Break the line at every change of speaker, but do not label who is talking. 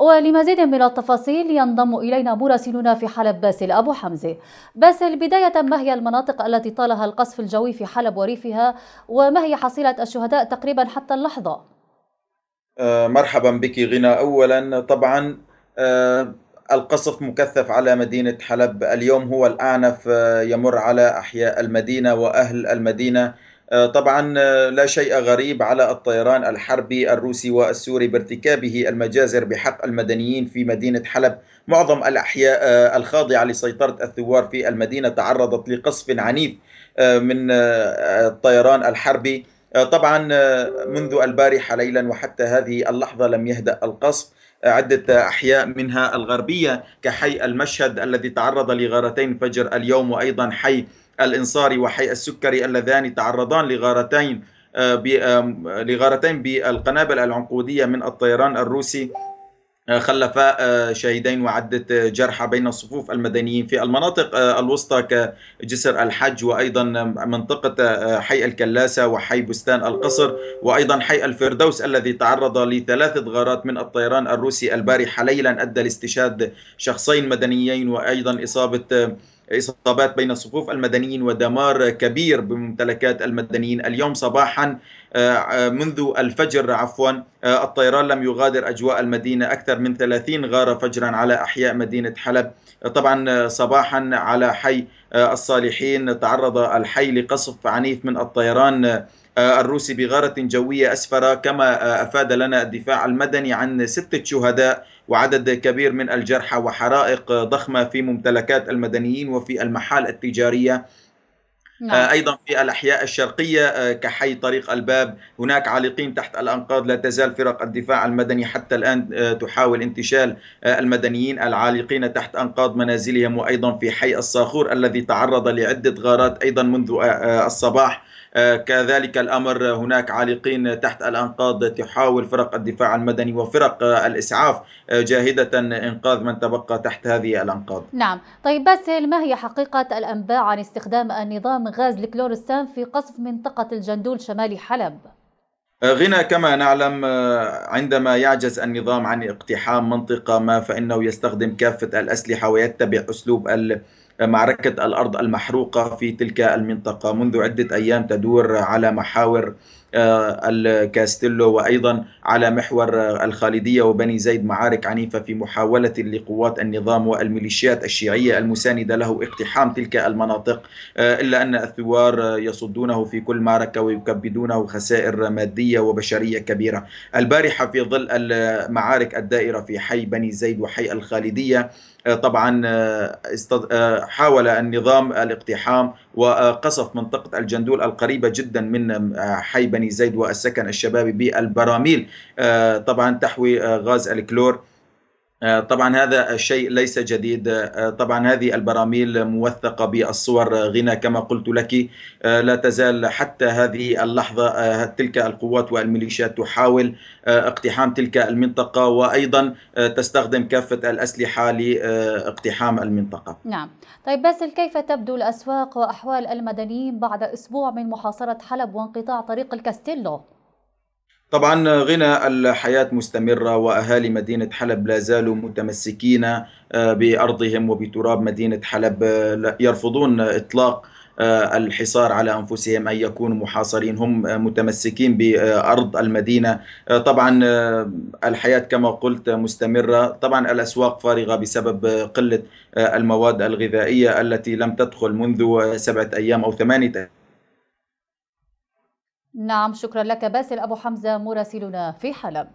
ولمزيد من التفاصيل ينضم إلينا مراسلنا في حلب باسل أبو حمزة باسل بداية ما هي المناطق التي طالها القصف الجوي في حلب وريفها وما هي حصيلة الشهداء تقريبا حتى اللحظة
آه، مرحبا بك غنى أولا طبعا آه، القصف مكثف على مدينة حلب اليوم هو الأعنف آه، يمر على أحياء المدينة وأهل المدينة آه، طبعا آه، لا شيء غريب على الطيران الحربي الروسي والسوري بارتكابه المجازر بحق المدنيين في مدينة حلب معظم الأحياء آه، الخاضعة لسيطرة الثوار في المدينة تعرضت لقصف عنيف من الطيران الحربي طبعا منذ البارحة ليلا وحتى هذه اللحظة لم يهدأ القصف عدة أحياء منها الغربية كحي المشهد الذي تعرض لغارتين فجر اليوم وأيضا حي الإنصاري وحي السكري اللذان تعرضان لغارتين آه، لغارتين بالقنابل العنقودية من الطيران الروسي آه، خلفا آه، شهيدين وعدة جرحى بين صفوف المدنيين في المناطق الوسطى كجسر الحج وأيضا منطقة حي الكلاسة وحي بستان القصر وأيضا حي الفردوس الذي تعرض لثلاثة غارات من الطيران الروسي البارحة ليلا أدى لاستشهاد شخصين مدنيين وأيضا إصابة إصابات بين صفوف المدنيين ودمار كبير بممتلكات المدنيين اليوم صباحا آه، آه، منذ الفجر عفوا آه، الطيران لم يغادر أجواء المدينة أكثر من 30 غارة فجرا على أحياء مدينة حلب طبعا صباحا على حي الصالحين تعرض الحي لقصف عنيف من الطيران الروسي بغارة جوية أسفر كما أفاد لنا الدفاع المدني عن ستة شهداء وعدد كبير من الجرحى وحرائق ضخمة في ممتلكات المدنيين وفي المحال التجارية نعم. آه، ايضا في الاحياء الشرقيه آه، كحي طريق الباب هناك عالقين تحت الانقاض لا تزال فرق الدفاع المدني حتى الان آه، تحاول انتشال المدنيين العالقين تحت انقاض منازلهم وايضا في حي الصاخور الذي تعرض لعده غارات ايضا منذ الصباح آه، كذلك الأمر آه، هناك عالقين تحت الأنقاض تحاول فرق الدفاع المدني وفرق آه، الإسعاف جاهدة إنقاذ من تبقى تحت هذه الأنقاض
نعم طيب باسل ما هي حقيقة الأنباء عن استخدام النظام غاز الكلورستان في قصف منطقة الجندول شمال حلب؟
غنى كما نعلم عندما يعجز النظام عن اقتحام منطقة ما فإنه يستخدم كافة الأسلحة ويتبع أسلوب ال معركة الأرض المحروقة في تلك المنطقة منذ عدة أيام تدور على محاور آه، الكاستيلو وأيضا على محور آه، الخالدية وبني زيد معارك عنيفة في محاولة لقوات النظام والميليشيات الشيعية المساندة له اقتحام تلك المناطق آه، إلا أن الثوار يصدونه في كل معركة ويكبدونه خسائر مادية وبشرية كبيرة البارحة في ظل المعارك الدائرة في حي بني زيد وحي الخالدية طبعا حاول النظام الاقتحام وقصف منطقة الجندول القريبة جدا من حي بني زيد والسكن الشبابي بالبراميل آه، طبعا تحوي آه، غاز الكلور آه، طبعا هذا الشيء ليس جديد آه، طبعا هذه البراميل موثقة بالصور غنى كما قلت لك آه، لا تزال حتى هذه اللحظة تلك القوات والميليشيات تحاول اقتحام تلك المنطقة وأيضا تستخدم كافة الأسلحة لاقتحام المنطقة
نعم طيب باسل كيف تبدو الأسواق وأحوال المدنيين بعد أسبوع من محاصرة حلب وانقطاع طريق الكاستيلو؟
طبعا غنى الحياة مستمرة وأهالي مدينة حلب لا زالوا متمسكين آه، بأرضهم وبتراب مدينة حلب آه، يرفضون إطلاق آه، الحصار على انفسهم ان يكونوا محاصرين هم متمسكين بارض المدينه طبعا الحياه كما قلت مستمره طبعا الاسواق فارغه بسبب قله المواد الغذائيه التي لم تدخل منذ سبعه ايام او ثمانيه
نعم شكرا لك باسل أبو حمزة مراسلنا في حلب